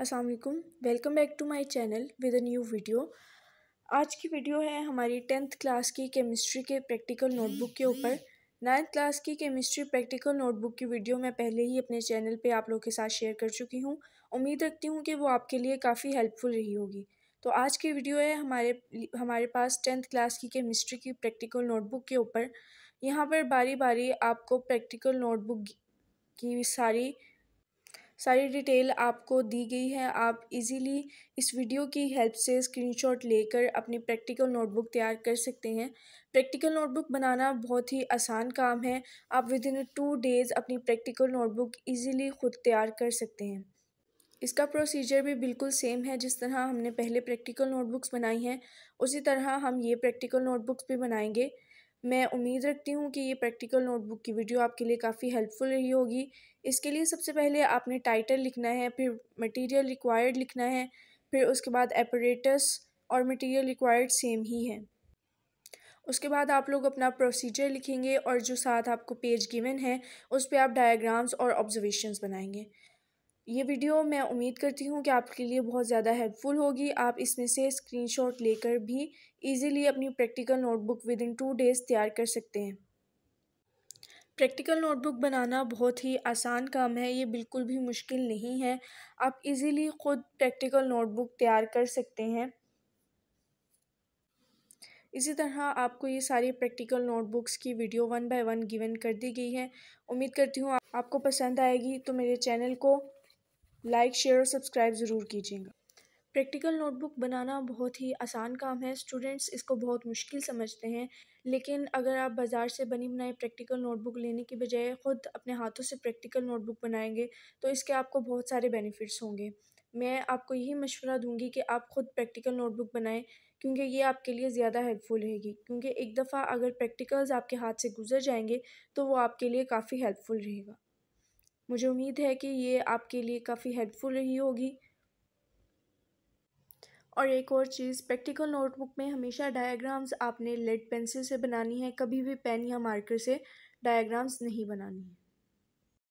अस्सलाम welcome back to my channel with a new video आज की वीडियो है हमारी टेंथ क्लास की केमिस्ट्री के प्रैक्टिकल नोटबुक के ऊपर नाइन्थ क्लास की केमिस्ट्री प्रैक्टिकल नोटबुक की वीडियो मैं पहले ही अपने चैनल पे आप लोग के साथ शेयर कर चुकी हूँ उम्मीद रखती हूँ कि वो आपके लिए काफ़ी हेल्पफुल रही होगी तो आज की वीडियो है हमारे हमारे पास टेंथ क्लास की केमिस्ट्री की प्रैक्टिकल नोटबुक के ऊपर यहाँ पर बारी बारी आपको प्रैक्टिकल नोटबुक की सारी सारी डिटेल आपको दी गई है आप इजीली इस वीडियो की हेल्प से स्क्रीनशॉट लेकर अपनी प्रैक्टिकल नोटबुक तैयार कर सकते हैं प्रैक्टिकल नोटबुक बनाना बहुत ही आसान काम है आप विद इन टू डेज़ अपनी प्रैक्टिकल नोटबुक ईजीली खुद तैयार कर सकते हैं इसका प्रोसीजर भी बिल्कुल सेम है जिस तरह हमने पहले प्रैक्टिकल नोटबुक्स बनाई हैं उसी तरह हम ये प्रैक्टिकल नोटबुक्स भी बनाएंगे मैं उम्मीद रखती हूँ कि ये प्रैक्टिकल नोटबुक की वीडियो आपके लिए काफ़ी हेल्पफुल रही होगी इसके लिए सबसे पहले आपने टाइटल लिखना है फिर मटेरियल रिक्वायर्ड लिखना है फिर उसके बाद एपरेटस और मटेरियल रिक्वायर्ड सेम ही है उसके बाद आप लोग अपना प्रोसीजर लिखेंगे और जो साथ आपको पेज गिवन है उस पर आप डायग्राम्स और ऑब्जर्वेशंस बनाएंगे ये वीडियो मैं उम्मीद करती हूँ कि आपके लिए बहुत ज़्यादा हेल्पफुल होगी आप इसमें से स्क्रीनशॉट लेकर भी इजीली अपनी practical notebook within two days तैयार कर सकते हैं प्रैक्टिकल नोटबुक बनाना बहुत ही आसान काम है ये बिल्कुल भी मुश्किल नहीं है आप इजीली ख़ुद प्रैक्टिकल नोटबुक तैयार कर सकते हैं इसी तरह आपको ये सारी प्रैक्टिकल नोटबुक्स की video one by one given कर दी गई है उम्मीद करती हूँ आपको पसंद आएगी तो मेरे चैनल को लाइक शेयर और सब्सक्राइब ज़रूर कीजिएगा प्रैक्टिकल नोटबुक बनाना बहुत ही आसान काम है स्टूडेंट्स इसको बहुत मुश्किल समझते हैं लेकिन अगर आप बाज़ार से बनी बनाई प्रैक्टिकल नोटबुक लेने की बजाय ख़ुद अपने हाथों से प्रैक्टिकल नोटबुक बनाएंगे तो इसके आपको बहुत सारे बेनिफिट्स होंगे मैं आपको यही मशवरा दूंगी कि आप ख़ुद प्रैक्टिकल नोटबुक बनाएं क्योंकि ये आपके लिए ज़्यादा हेल्पफुल रहेगी क्योंकि एक दफ़ा अगर प्रैक्टिकल्स आपके हाथ से गुजर जाएंगे तो वो आपके लिए काफ़ी हेल्पफुल रहेगा मुझे उम्मीद है कि ये आपके लिए काफ़ी हेल्पफुल रही होगी और एक और चीज़ प्रैक्टिकल नोटबुक में हमेशा डायग्राम्स आपने लेड पेंसिल से बनानी है कभी भी पेन या मार्कर से डायग्राम्स नहीं बनानी है